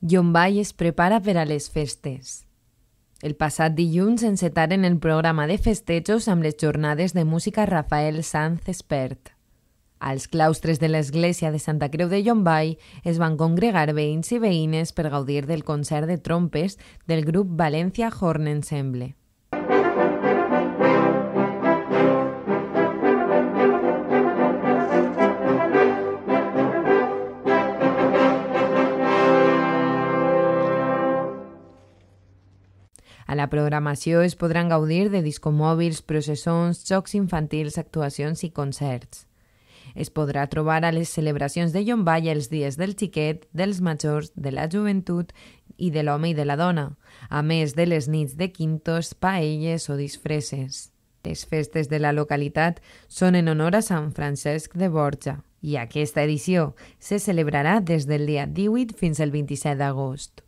Llombai es prepara per a les festes. El passat dilluns encetaren el programa de festejos amb les jornades de música Rafael Sanz Espert. Als claustres de l'església de Santa Creu de Llombai es van congregar veïns i veïnes per gaudir del concert de trompes del grup València Horn Ensemble. A la programació es podran gaudir de discomòbils, processons, jocs infantils, actuacions i concerts. Es podrà trobar a les celebracions de Llombai els dies del xiquet, dels majors, de la joventut i de l'home i de la dona, a més de les nits de quintos, paelles o disfresses. Les festes de la localitat són en honor a Sant Francesc de Borja i aquesta edició se celebrarà des del dia 18 fins al 27 d'agost.